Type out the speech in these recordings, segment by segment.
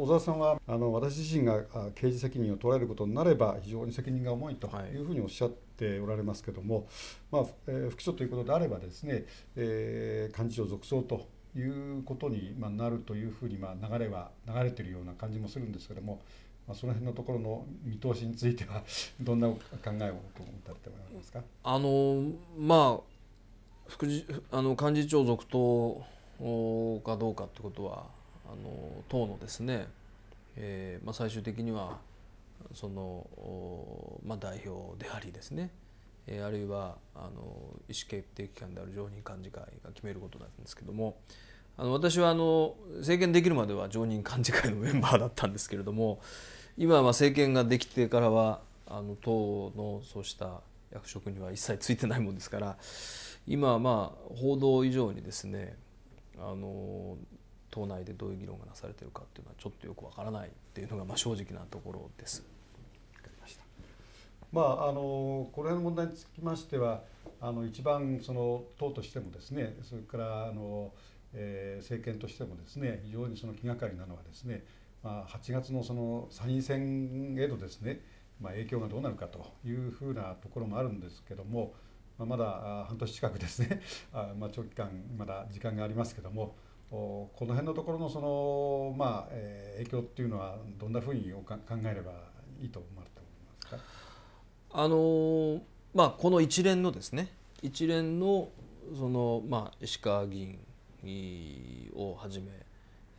小沢さんはあの私自身が刑事責任を取られることになれば非常に責任が重いというふうにおっしゃっておられますけども、まあえー、副所ということであればですね、えー、幹事長続走ということになるというふうにまあ流れは流れてるような感じもするんですけども。まあ、その辺のところの見通しについては どんな考えを持たれておられますかあのまあ副あの幹事長続投かどうかってことはあの党のですね、えーまあ、最終的にはその、まあ、代表でありですね、えー、あるいはあの意思決定機関である常任幹事会が決めることなんですけどもあの私はあの政権できるまでは常任幹事会のメンバーだったんですけれども今は政権ができてからはあの党のそうした役職には一切ついてないもんですから今はまあ報道以上にですねあの党内でどういう議論がなされてるかっていうのはちょっとよくわからないっていうのがまあ正直なところです。まあ、あのこれの問題につきましてはあの一番その党としてもですねそれからあの、えー、政権としてもですね非常にその気がかりなのはですね、まあ、8月のその参院選へのですね、まあ、影響がどうなるかというふうなところもあるんですけども、まあ、まだ半年近くですね まあ長期間まだ時間がありますけども。この辺のところのその、まあえー、影響っていうのはどんなふうに考えればいいと思われてますかあのー、まあ、この一連のですね一連のその、まあ、石川議員をはじめ、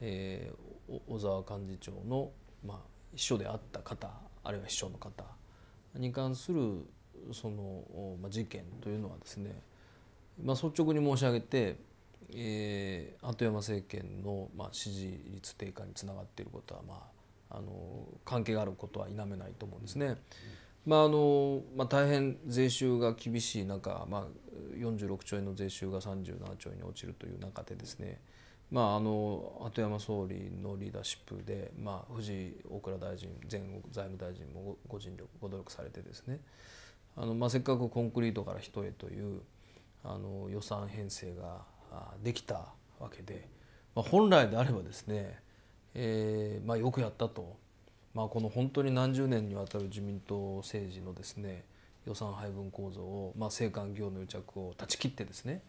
えー、小沢幹事長の、まあ、秘書であった方あるいは秘書の方に関するその、まあ、事件というのはですね、まあ、率直に申し上げて、え鳩山政権の、まあ、支持率低下につながっていることは、まあ、あの関係があることは否めないと思うんですね。うんまああのまあ、大変税収が厳しい中、まあ、46兆円の税収が37兆円に落ちるという中でですね、まあ、あの鳩山総理のリーダーシップで、まあ、藤井大蔵大臣前財務大臣もご尽力ご努力されてですねあの、まあ、せっかくコンクリートから人へというあの予算編成ができたわけで、まあ、本来であればですね、えーまあ、よくやったと、まあ、この本当に何十年にわたる自民党政治のですね予算配分構造を、まあ、政官業の癒着を断ち切ってですね、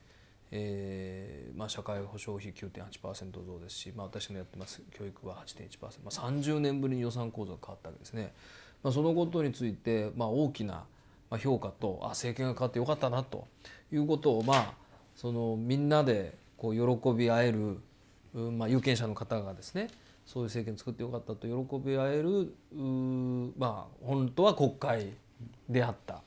えーまあ、社会保障費9.8%増ですし、まあ、私のやってます教育は8.1%、まあ、30年ぶりに予算構造が変わったわけですね。まあ、そのことについて、まあ、大きな評価とあ政権が変わってよかったなということを、まあ、そのみんなでこう喜び合える、まあ、有権者の方がですねそういう政権作ってよかったと喜び合えるまあ本当は国会であった